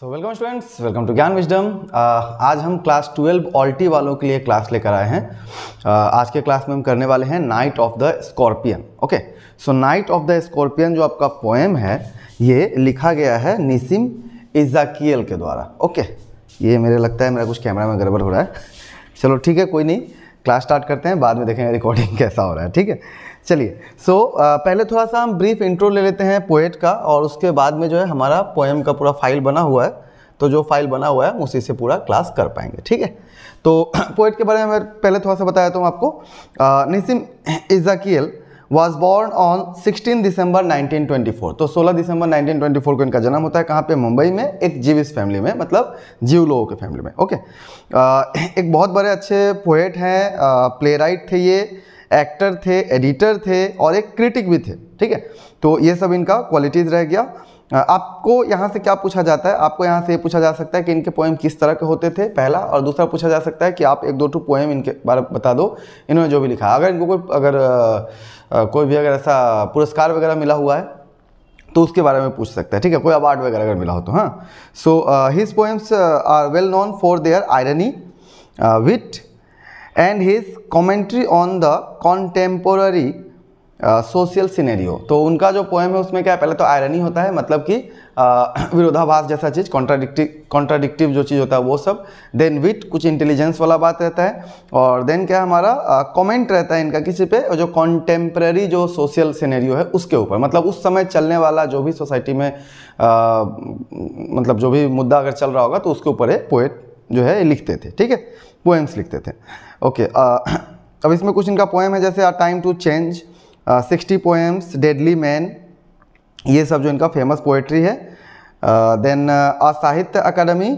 So welcome students welcome to Gyan wisdom आज हम class 12 ऑल्टी वालों के लिए क्लास लेकर आए हैं uh, आज के क्लास में हम करने वाले हैं night of the scorpion okay so night of the scorpion जो आपका पोएम है ये लिखा गया है निसिम इजाकियल के द्वारा ओके okay. ये मेरे लगता है मेरा कुछ कैमरा में गड़बड़ हो रहा है चलो ठीक है कोई नहीं क्लास स्टार्ट करते हैं बाद में देखेंगे रिकॉर्डिंग कैसा हो रहा है ठीक है चलिए सो so, पहले थोड़ा सा हम ब्रीफ इंट्रो ले लेते हैं पोएट का और उसके बाद में जो है हमारा पोएम का पूरा फाइल बना हुआ है तो जो फाइल बना हुआ है हम उसी से पूरा क्लास कर पाएंगे ठीक है तो पोएट के बारे में मैं पहले थोड़ा सा बताया था तो आपको Nissim Ezekiel was born on 16 December 1924 तो 16 दिसंबर 1924 को इनका जन्म होता है कहाँ पे मुंबई में एक जीविस फैमिली में मतलब जीव लोगों के फैमिली में ओके आ, एक बहुत बड़े अच्छे पोएट हैं प्ले राइट थे ये एक्टर थे एडिटर थे और एक क्रिटिक भी थे ठीक है तो ये सब इनका क्वालिटीज़ रह गया आपको यहाँ से क्या पूछा जाता है आपको यहाँ से ये पूछा जा सकता है कि इनके पोएम किस तरह के होते थे पहला और दूसरा पूछा जा सकता है कि आप एक दो टू पोएम इनके बारे में बता दो इन्होंने जो भी लिखा अगर इनको कोई अगर कोई भी अगर ऐसा पुरस्कार वगैरह मिला हुआ है तो उसके बारे में पूछ सकता है ठीक है कोई अवार्ड वगैरह अगर मिला हो तो हाँ so his poems are well known for their irony wit and his commentary on the contemporary social scenario तो उनका जो पोएम है उसमें क्या है पहले तो आयरनी होता है मतलब कि uh, विरोधाभास जैसा चीज़ कॉन्ट्राडिक्टिव कॉन्ट्राडिक्टिव जो चीज़ होता है वो सब देन विट कुछ इंटेलिजेंस वाला बात रहता है और देन क्या हमारा कमेंट uh, रहता है इनका किसी पे जो कॉन्टेम्प्रेरी जो सोशल सिनेरियो है उसके ऊपर मतलब उस समय चलने वाला जो भी सोसाइटी में uh, मतलब जो भी मुद्दा अगर चल रहा होगा तो उसके ऊपर ये पोएट जो है लिखते थे ठीक है पोएम्स लिखते थे ओके uh, अब इसमें कुछ इनका पोएम है जैसे a time to change sixty poems deadly man ये सब जो इनका फेमस पोएट्री है then uh Sahitya Akademi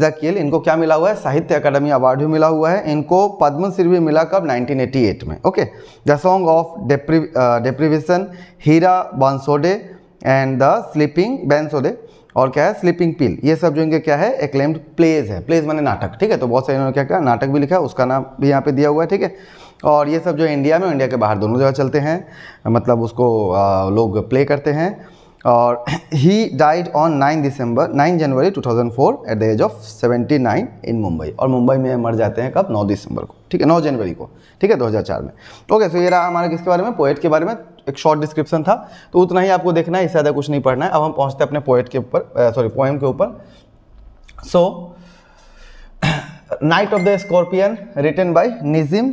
the केल इनको क्या मिला हुआ है साहित्य अकादमी अवार्ड भी मिला हुआ है इनको पद्मश्री भी मिला कब 1988 में okay the song of deprivation Hira Bansode and the sleeping Bansode और क्या है स्लीपिंग पिल ये सब जो इनके क्या है एक्लेम्ड प्लेज है प्लेज माने नाटक ठीक है तो बहुत सारे इन्होंने क्या किया नाटक भी लिखा उसका नाम भी यहाँ पे दिया हुआ है ठीक है और ये सब जो इंडिया में इंडिया के बाहर दोनों जगह चलते हैं मतलब उसको आ, लोग प्ले करते हैं और he died on nine December nine January two at the age of seventy in Mumbai और मुंबई में मर जाते हैं कब नौ दिसंबर को ठीक है नौ जनवरी को ठीक है दो में ओके सो ये रहा हमारे किसके बारे में पोएट के बारे में एक शॉर्ट डिस्क्रिप्शन था तो उतना ही आपको देखना है इससे ज़्यादा कुछ नहीं पढ़ना है अब हम पहुँचते हैं अपने पोएट के ऊपर सॉरी पोएम के ऊपर so night of the scorpion written by Nissim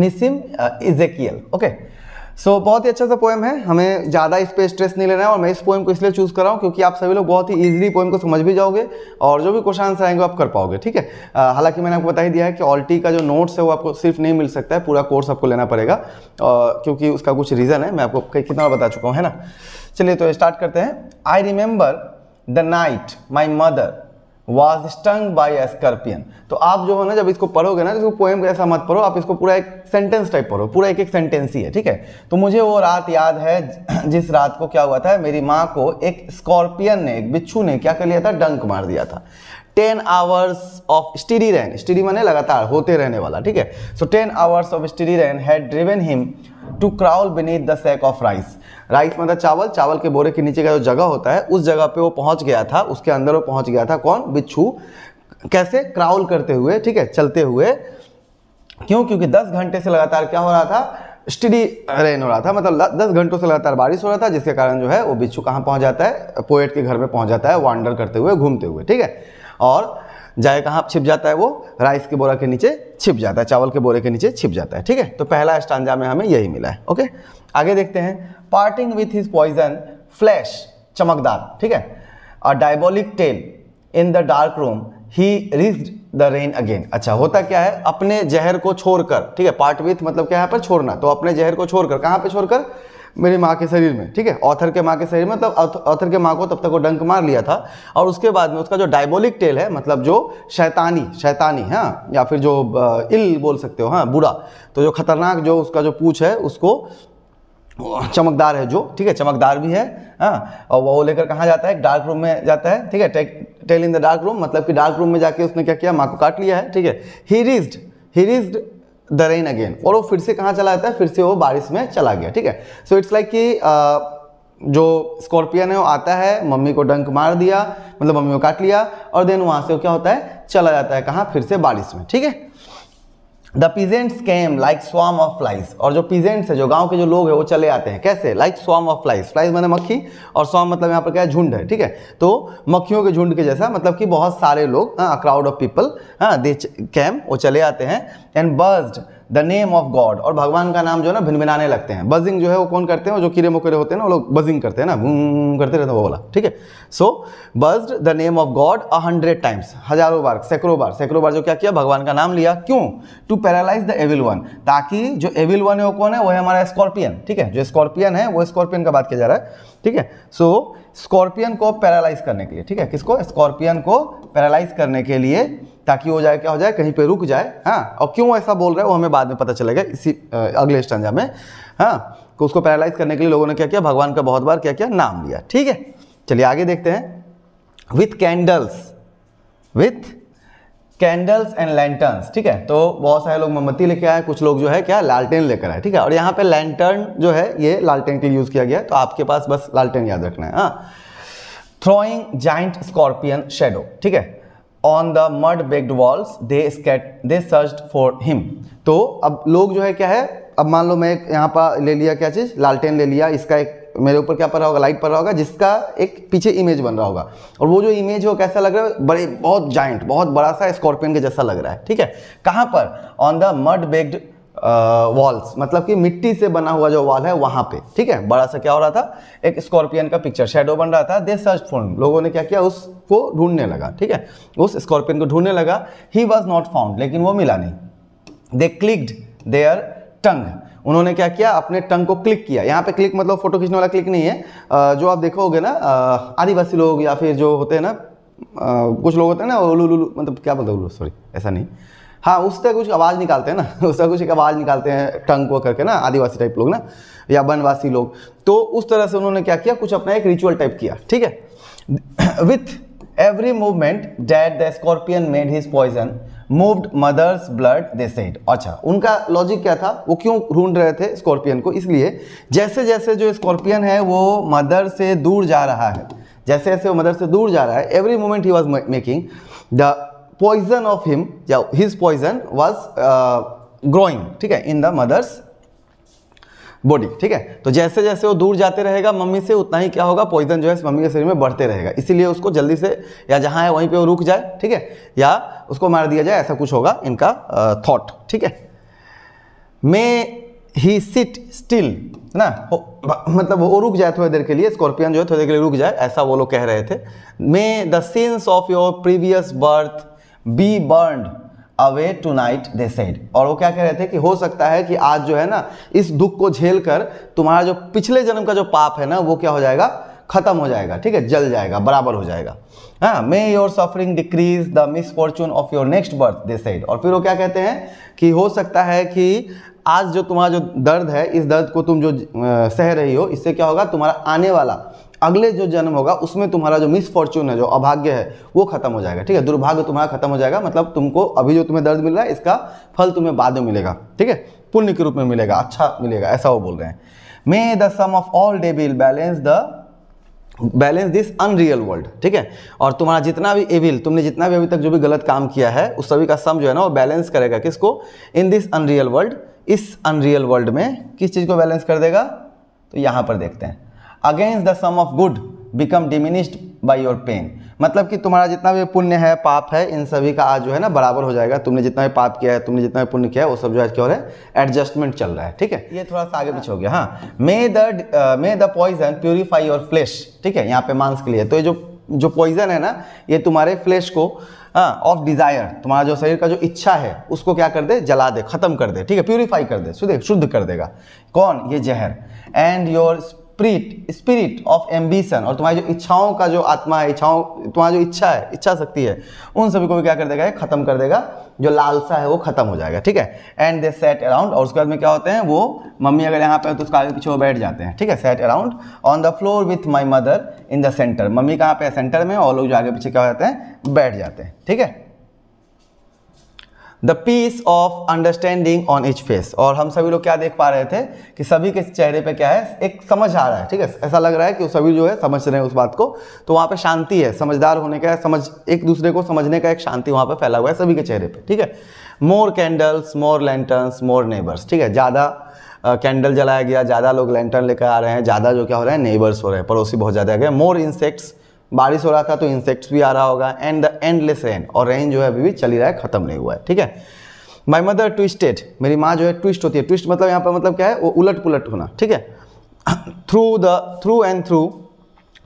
Nissim Ezekiel okay so so, बहुत ही अच्छा सा पोएम है हमें ज़्यादा इस पर स्ट्रेस नहीं लेना है और मैं इस पोएम को इसलिए चूज़ कर रहा हूँ क्योंकि आप सभी लोग बहुत ही ईजिली पोएम को समझ भी जाओगे और जो भी क्वेश्चन आंसर आएंगे आप कर पाओगे ठीक है हालांकि मैंने आपको बता ही दिया है कि ऑल्टी का जो नोट्स है वो आपको सिर्फ नहीं मिल सकता है पूरा कोर्स आपको लेना पड़ेगा और क्योंकि उसका कुछ रीज़न है मैं आपको कितना बता चुका हूँ है ना चलिए तो स्टार्ट करते हैं I remember the night my mother was stung by a scorpion तो आप जो है ना जब इसको पढ़ोगे ना तो इसको पोएम ऐसा मत पढ़ो आप इसको पूरा एक सेंटेंस टाइप पढ़ो पूरा एक एक सेंटेंस ही है ठीक है तो मुझे वो रात याद है जिस रात को क्या हुआ था मेरी माँ को एक स्कॉर्पियन ने एक बिच्छू ने क्या कर लिया था डंक मार दिया था ten hours of steady rain steady मैंने लगातार होते रहने वाला ठीक है so ten hours of steady rain had driven him to crawl beneath the sack of rice rice मतलब चावल चावल के बोरे के नीचे का जो जगह होता है उस जगह पे वो पहुंच गया था उसके अंदर वो पहुंच गया था कौन बिच्छू कैसे क्राउल करते हुए ठीक है चलते हुए क्यों क्योंकि दस घंटे से लगातार क्या हो रहा था स्टडी रेन हो रहा था मतलब दस घंटों से लगातार बारिश हो रहा था जिसके कारण जो है वो बिच्छू कहाँ पहुँच जाता है पोएट के घर में पहुँच जाता है वांडर करते हुए घूमते हुए ठीक है और जाए कहाँ छिप जाता है वो राइस के बोरा के नीचे छिप जाता है चावल के बोरे के नीचे छिप जाता है ठीक है तो पहला स्टांजा में हमें यही मिला है ओके आगे देखते हैं parting with his poison flash चमकदार ठीक है a diabolic tail in the dark room he risked the rain again अच्छा होता क्या है अपने जहर को छोड़कर ठीक है पार्ट विथ मतलब क्या है पर छोड़ना तो अपने जहर को छोड़कर कहाँ पे छोड़कर मेरी माँ के शरीर में ठीक है ऑथर के माँ के शरीर में मतलब ऑथर के माँ को तब तक वो डंक मार लिया था और उसके बाद में उसका जो डायबोलिक टेल है मतलब जो शैतानी शैतानी हाँ या फिर जो इल बोल सकते हो हाँ बुरा तो जो खतरनाक जो उसका जो पूछ है उसको चमकदार है जो ठीक है चमकदार भी है हाँ और वो लेकर कहाँ जाता है डार्क रूम में जाता है ठीक है tail in the dark room मतलब कि डार्क रूम में जाके उसने क्या किया माँ को काट लिया है ठीक है he risked he risked the rain again और वो फिर से कहाँ चला जाता है फिर से वो बारिश में चला गया ठीक है सो इट्स लाइक कि जो स्कॉर्पियन है वो आता है मम्मी को डंक मार दिया मतलब मम्मी को काट लिया और देन वहाँ से वो क्या होता है चला जाता है कहाँ फिर से बारिश में ठीक है the peasants came like swarm of flies और जो पीजेंट्स है जो गांव के जो लोग हैं वो चले आते हैं कैसे like swarm of flies flies मैंने मक्खी और स्वाम मतलब यहाँ पर क्या है झुंड है ठीक है तो मक्खियों के झुंड के जैसा मतलब कि बहुत सारे लोग crowd of people they came वो चले आते हैं and buzzed the name of God और भगवान का नाम जो है ना भिनभिनाने लगते हैं बजिंग जो है वो कौन करते हैं जो कीड़े मोकरे होते हैं ना वो लोग बजिंग करते हैं ना घूम करते रहते हैं वो बोला ठीक है so buzzed the name of God a hundred times हजारों बार सैकड़ों बार सैकड़ों बार जो क्या किया भगवान का नाम लिया क्यों to paralyse the evil one ताकि जो एविल वन है वो कौन है वो है हमारा स्कॉर्पियन ठीक है जो स्कॉर्पियन है वो स्कॉर्पियन का बात किया जा रहा है ठीक है सो स्कॉर्पियन को पैरालाइज करने के लिए ठीक है किसको स्कॉर्पियन को पैरालाइज करने के लिए ताकि वो जाए क्या हो जाए कहीं पे रुक जाए हाँ और क्यों ऐसा बोल रहा है वो हमें बाद में पता चलेगा इसी अगले स्टंजा में हाँ तो उसको पैरालाइज करने के लिए लोगों ने क्या किया भगवान का बहुत बार क्या किया नाम लिया ठीक है चलिए आगे देखते हैं with candles with candles and lanterns ठीक है तो बहुत सारे लोग मोमबत्ती लेके आए कुछ लोग जो है क्या लालटेन लेकर आए ठीक है और यहाँ पे लैंटर्न जो है ये लालटेन के लिए यूज़ किया गया है तो आपके पास बस लालटेन याद रखना है हाँ थ्रोइंग जाइंट स्कॉर्पियन शेडो ठीक है on the mud baked walls they स्केट दे सर्च फॉर हिम तो अब लोग जो है क्या है अब मान लो मैं यहाँ पर ले लिया क्या चीज़ लालटेन ले लिया इसका एक मेरे ऊपर क्या रहा होगा लाइट रहा होगा जिसका एक पीछे इमेज बन रहा होगा और वो जो इमेज है वो कैसा लग रहा है बड़े बहुत जाइंट बहुत बड़ा सा स्कॉर्पियन के जैसा लग रहा है ठीक है कहाँ पर on the mud baked walls मतलब कि मिट्टी से बना हुआ जो वॉल है वहाँ पे ठीक है बड़ा सा क्या हो रहा था एक स्कॉर्पियन का पिक्चर शेडो बन रहा था दे सर्च फोन लोगों ने क्या किया उसको ढूंढने लगा ठीक है उस स्कॉर्पियन को ढूंढने लगा ही वॉज नॉट फाउंड लेकिन वो मिला नहीं दे क्लिक्ड देयर टंग उन्होंने क्या किया अपने टंग को क्लिक किया यहाँ पे क्लिक मतलब फोटो खींचने वाला क्लिक नहीं है जो आप देखोगे ना आदिवासी लोग या फिर जो होते हैं ना कुछ लोग होते हैं ना उलू मतलब क्या बोलते हैं उलू सॉरी ऐसा नहीं हाँ उससे कुछ आवाज़ निकालते हैं ना उससे कुछ एक आवाज़ निकालते हैं टंग को करके ना आदिवासी टाइप लोग ना या वनवासी लोग तो उस तरह से उन्होंने क्या किया कुछ अपना एक रिचुअल टाइप किया ठीक है with every movement that the scorpion made his poison moved mother's blood they said अच्छा उनका लॉजिक क्या था वो क्यों ढूंढ रहे थे स्कॉर्पियन को इसलिए जैसे जैसे जो स्कॉर्पियन है वो मदर से दूर जा रहा है जैसे जैसे वो मदर से दूर जा रहा है every moment he was making the poison of him, yeah, his poison was uh, growing, ठीक है, in the mother's बॉडी ठीक है तो जैसे जैसे वो दूर जाते रहेगा मम्मी से उतना ही क्या होगा पॉइजन जो है मम्मी के शरीर में बढ़ते रहेगा इसीलिए उसको जल्दी से या जहाँ है वहीं पे वो रुक जाए ठीक है या उसको मार दिया जाए ऐसा कुछ होगा इनका थॉट uh, ठीक है मे ही सिट स्टिल है ना मतलब वो रुक जाए थोड़ी देर के लिए स्कॉर्पियन जो है थोड़ी देर के लिए रुक जाए ऐसा वो लोग कह रहे थे may the sins of your previous birth be burn away tonight they said और वो क्या कह रहे थे कि हो सकता है कि आज जो है ना इस दुख को झेल कर तुम्हारा जो पिछले जन्म का जो पाप है ना वो क्या हो जाएगा खत्म हो जाएगा ठीक है जल जाएगा बराबर हो जाएगा हाँ may your suffering decrease the misfortune of your next birth they said और फिर वो क्या कहते हैं कि हो सकता है कि आज जो तुम्हारा जो दर्द है इस दर्द को तुम जो सह रही हो इससे क्या होगा तुम्हारा आने वाला अगले जो जन्म होगा उसमें तुम्हारा जो मिसफॉर्चून है जो अभाग्य है वो खत्म हो जाएगा ठीक है दुर्भाग्य तुम्हारा खत्म हो जाएगा मतलब तुमको अभी जो तुम्हें दर्द मिल रहा है इसका फल तुम्हें बाद में मिलेगा ठीक है पुण्य के रूप में मिलेगा अच्छा मिलेगा ऐसा वो बोल रहे हैं may the sum of all day will balance the balance this unreal world ठीक है और तुम्हारा जितना भी एविल तुमने जितना भी अभी तक जो भी गलत काम किया है उस सभी का सम जो है ना वो बैलेंस करेगा किसको इन दिस अनरियल वर्ल्ड इस अनरियल वर्ल्ड में किस चीज़ को बैलेंस कर देगा तो यहाँ पर देखते हैं against the sum of good become diminished by your pain मतलब कि तुम्हारा जितना भी पुण्य है पाप है इन सभी का आज जो है ना बराबर हो जाएगा तुमने जितना भी पाप किया है तुमने जितना भी पुण्य किया है वो सब जो है क्या हो रहा है एडजस्टमेंट चल रहा है ठीक है ये थोड़ा सा आगे पीछे हो गया हाँ may the may the poison purify your flesh ठीक है यहाँ पे मांस के लिए तो ये जो जो पॉइजन है ना ये तुम्हारे फ्लैश को ऑफ हाँ, डिज़ायर तुम्हारा जो शरीर का जो इच्छा है उसको क्या कर दे जला दे खत्म कर दे ठीक है प्योरीफाई कर दे शुद्ध शुद्ध कर देगा कौन ये जहर and your spirit spirit of ambition और तुम्हारी जो इच्छाओं का जो आत्मा है इच्छाओं तुम्हारी जो इच्छा है इच्छा शक्ति है उन सभी को भी क्या कर देगा खत्म कर देगा जो लालसा है वो खत्म हो जाएगा ठीक है एंड दे सेट अराउंड और उसके बाद में क्या होते हैं वो मम्मी अगर यहाँ पे तो उसका आगे पीछे वो बैठ जाते हैं ठीक है sat around on the floor with my mother in the centre मम्मी कहाँ पे है सेंटर में और लोग जो आगे पीछे क्या हो जाते हैं बैठ जाते हैं ठीक है the peace of understanding on each face और हम सभी लोग क्या देख पा रहे थे कि सभी के चेहरे पे क्या है एक समझ आ रहा है ठीक है ऐसा लग रहा है कि सभी जो है समझ रहे हैं उस बात को तो वहाँ पे शांति है समझदार होने का समझ एक दूसरे को समझने का एक शांति वहाँ पे फैला हुआ है सभी के चेहरे पे ठीक है more candles more lanterns more neighbours ठीक है ज़्यादा कैंडल जलाया गया ज़्यादा लोग लैंटर्न लेकर आ रहे हैं ज़्यादा जो क्या हो रहा है नेबर्स हो रहे हैं पड़ोसी बहुत ज़्यादा आ गए मोर इंसेक्ट्स बारिश हो रहा था तो इंसेक्ट्स भी आ रहा होगा एंड द एंडलेस रेन और रेन जो है अभी भी चली रहा है ख़त्म नहीं हुआ है ठीक है माई मदर ट्विस्टेड मेरी माँ जो है ट्विस्ट होती है ट्विस्ट मतलब यहाँ पर मतलब क्या है वो उलट पुलट होना ठीक है through the through and through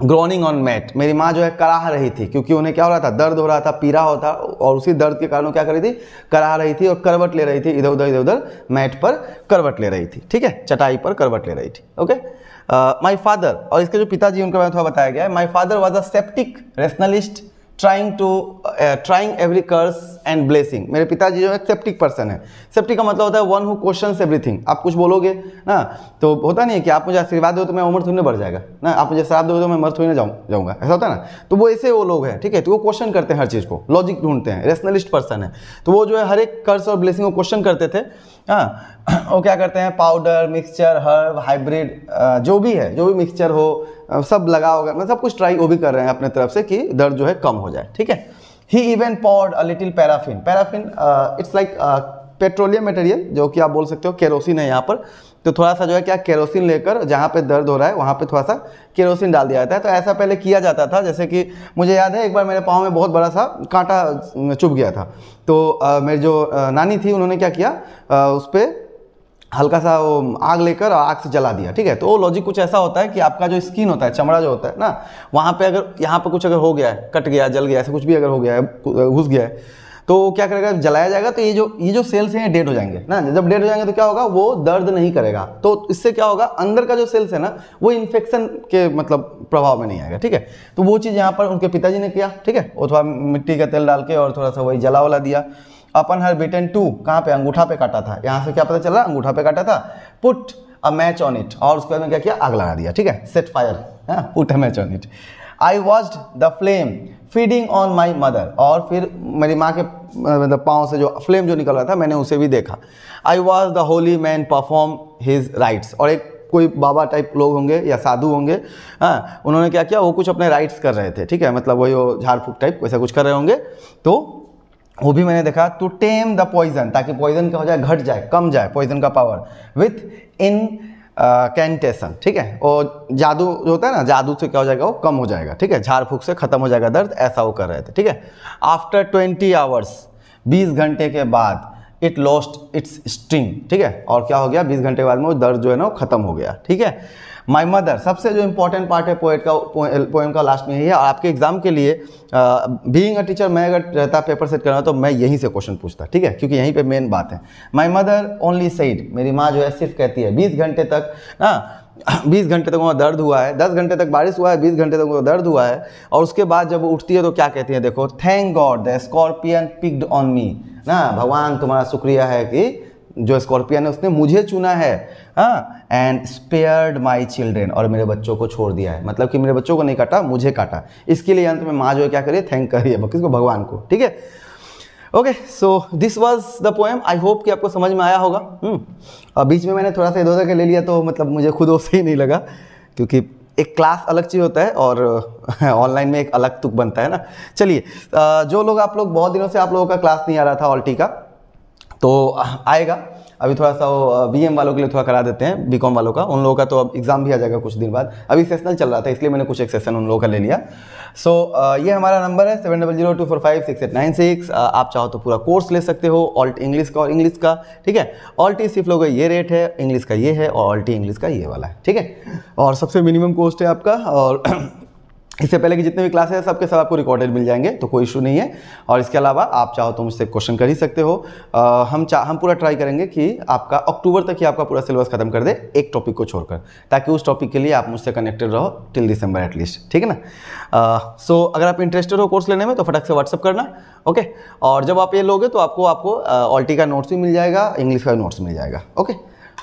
groaning on mat मेरी माँ जो है कराह रही थी क्योंकि उन्हें क्या हो रहा था दर्द हो रहा था पीरा होता और उसी दर्द के कारण क्या कर रही थी कराह रही थी और करवट ले रही थी इधर उधर इधर उधर मैट पर करवट ले रही थी ठीक है चटाई पर करवट ले रही थी ओके माई uh, फादर और इसके जो पिताजी उनके बारे में थोड़ा बताया गया है my father was a sceptic rationalist trying to trying every curse and blessing मेरे पिताजी जो है सेप्टिक पर्सन है सेप्टिक का मतलब होता है वन हु क्वेश्चन एवरीथिंग आप कुछ बोलोगे ना तो होता नहीं है कि आप मुझे आशीर्वाद दो तो मैं उम्र थोड़ी बढ़ जाएगा ना आप मुझे शराब दो तो मैं मर थोड़ी ना जाऊँ जाऊँगा ऐसा होता है ना तो वो ऐसे वो लोग हैं ठीक है तो वो क्वेश्चन करते हैं हर चीज़ को लॉजिक ढूंढते हैं रेशनलिस्ट पर्सन है तो वो जो है हर एक कर्स और ब्लेसिंग को क्वेश्चन करते थे हाँ वो क्या करते हैं पाउडर मिक्सचर हर्ब हाइब्रिड जो भी है जो भी मिक्सचर हो सब लगा होगा मतलब सब कुछ ट्राई वो भी कर रहे हैं अपने तरफ से कि दर्द जो है कम हो जाए ठीक है he even poured a little paraffin paraffin it's like petroleum material जो कि आप बोल सकते हो केरोसिन है यहाँ पर तो थोड़ा सा जो है क्या केरोसिन लेकर जहाँ पे दर्द हो रहा है वहाँ पे थोड़ा सा केरोसिन डाल दिया जाता है तो ऐसा पहले किया जाता था जैसे कि मुझे याद है एक बार मेरे पाँव में बहुत बड़ा सा कांटा चुभ गया था तो आ, uh, मेरी जो uh, नानी थी उन्होंने क्या किया आ, uh, उस पर हल्का सा वो आग लेकर आग से जला दिया ठीक है तो वो लॉजिक कुछ ऐसा होता है कि आपका जो स्किन होता है चमड़ा जो होता है ना वहाँ पे अगर यहाँ पे कुछ अगर हो गया है कट गया जल गया ऐसा कुछ भी अगर हो गया है घुस गया है तो क्या करेगा जलाया जाएगा तो ये जो ये जो सेल्स हैं डेड हो जाएंगे ना जब डेड हो जाएंगे तो क्या होगा वो दर्द नहीं करेगा तो इससे क्या होगा अंदर का जो सेल्स है ना वो इन्फेक्शन के मतलब प्रभाव में नहीं आएगा ठीक है तो वो चीज़ यहाँ पर उनके पिताजी ने किया ठीक है और थोड़ा मिट्टी का तेल डाल के और थोड़ा सा वही जला वाला दिया अपन हर बिटन टू कहाँ पे अंगूठा पे काटा था यहाँ से क्या पता चला अंगूठा पे काटा था put a match on it और उसके बाद में क्या किया आग लगा दिया ठीक है set fire put a match on it I watched the flame feeding on my mother और फिर मेरी माँ के मतलब पाँव से जो फ्लेम जो निकल रहा था मैंने उसे भी देखा I was the holy man perform his rites और एक कोई बाबा टाइप लोग होंगे या साधु होंगे हाँ उन्होंने क्या किया वो कुछ अपने राइट्स कर रहे थे ठीक है मतलब वही वो झाड़ फूक टाइप वैसा कुछ कर रहे होंगे तो वो भी मैंने देखा टू टेम द पॉइजन ताकि पॉइजन क्या हो जाए घट जाए कम जाए पॉइजन का पावर विथ इन कैंटेशन ठीक है और जादू जो होता है ना जादू से क्या हो जाएगा वो कम हो जाएगा ठीक है झाड़ फूक से खत्म हो जाएगा दर्द ऐसा वो कर रहे थे ठीक है आफ्टर ट्वेंटी आवर्स बीस घंटे के बाद इट लॉस्ट इट्स स्ट्रिंग ठीक है और क्या हो गया बीस घंटे के बाद में वो दर्द जो है ना वो खत्म हो गया ठीक है माय मदर सबसे जो इंपॉर्टेंट पार्ट है पोएट का पोएम का लास्ट में यही है और आपके एग्जाम के लिए बीइंग अ टीचर मैं अगर रहता पेपर सेट कर रहा हूँ तो मैं यहीं से क्वेश्चन पूछता ठीक है क्योंकि यहीं पर मेन बात है माई मदर ओनली सेड मेरी माँ जो है सिर्फ कहती है बीस घंटे तक ना हाँ, बीस घंटे तक वहाँ दर्द हुआ है दस घंटे तक बारिश हुआ है बीस घंटे तक वहाँ दर्द हुआ है और उसके बाद जब वो उठती है तो क्या कहती है देखो thank God the scorpion picked on me ना भगवान तुम्हारा शुक्रिया है कि जो स्कॉर्पियन है उसने मुझे चुना है एंड स्पेयर्ड माई चिल्ड्रेन और मेरे बच्चों को छोड़ दिया है मतलब कि मेरे बच्चों को नहीं काटा मुझे काटा इसके लिए अंत में माँ जो है क्या करिए थैंक करिए किसको भगवान को ठीक है okay so this was the poem I hope कि आपको समझ में आया होगा हम्म। और बीच में मैंने थोड़ा सा इधर उधर के ले लिया तो मतलब मुझे खुद वो सही नहीं लगा क्योंकि एक क्लास अलग चीज़ होता है और ऑनलाइन में एक अलग तुक बनता है ना चलिए जो लोग आप लोग बहुत दिनों से आप लोगों का क्लास नहीं आ रहा था ऑल्टी का तो आएगा अभी थोड़ा सा वो बी वालों के लिए थोड़ा करा देते हैं बी वालों का उन लोगों का तो अब एग्ज़ाम भी आ जाएगा कुछ दिन बाद अभी सेशनल चल रहा था इसलिए मैंने कुछ एक सेशन उन लोगों का ले लिया सो so, ये हमारा नंबर है seven double zero two four five six eight nine six आप चाहो तो पूरा कोर्स ले सकते हो ऑल्ट इंग्लिश का और इंग्लिश का ठीक है ऑल्टी e सिर्फ सिर्फ का ये रेट है इंग्लिश का ये है और ऑल्टी इंग्लिश e का ये वाला है ठीक है और सबसे मिनिमम कोस्ट है आपका और इससे पहले कि जितने भी क्लासेस हैं सबके सब आपको रिकॉर्डेड मिल जाएंगे तो कोई इशू नहीं है और इसके अलावा आप चाहो तो मुझसे क्वेश्चन कर ही सकते हो आ, हम चाह हम पूरा ट्राई करेंगे कि आपका अक्टूबर तक ही आपका पूरा सिलेबस खत्म कर दे एक टॉपिक को छोड़कर ताकि उस टॉपिक के लिए आप मुझसे कनेक्टेड रहो टिल दिसंबर एटलीस्ट ठीक है ना सो अगर आप इंटरेस्टेड हो कोर्स लेने में तो फटक से व्हाट्सअप करना ओके और जब आप ये लोगे तो आपको आपको ऑल्टी का नोट्स भी मिल जाएगा इंग्लिश का नोट्स मिल जाएगा ओके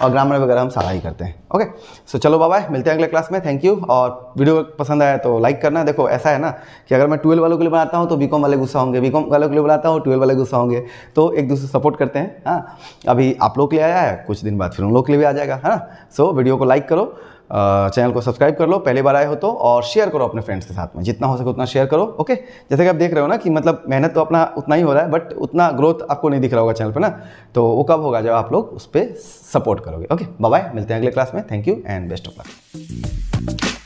और ग्रामर वगैरह हम सारा ही करते हैं ओके सो चलो बाबा मिलते हैं अगले क्लास में थैंक यू और वीडियो पसंद आया तो लाइक करना देखो ऐसा है ना कि अगर मैं ट्वेल्व वालों के लिए बनाता हूँ तो बीकॉम वाले गुस्सा होंगे बीकॉम वालों के लिए बनाता हूँ ट्वेल्व वाले गुस्सा होंगे तो एक दूसरे सपोर्ट करते हैं हाँ अभी आप लोग के लिए आया है कुछ दिन बाद फिर उन लोग के लिए भी आ जाएगा है ना सो वीडियो को लाइक करो चैनल को सब्सक्राइब कर लो पहले बार आए हो तो और शेयर करो अपने फ्रेंड्स के साथ में जितना हो सके उतना शेयर करो ओके जैसे कि आप देख रहे हो ना कि मतलब मेहनत तो अपना उतना ही हो रहा है बट उतना ग्रोथ आपको नहीं दिख रहा होगा चैनल पर ना तो वो कब होगा जब आप लोग उस पर सपोर्ट करोगे ओके बाय मिलते हैं अगले क्लास में thank you and best of luck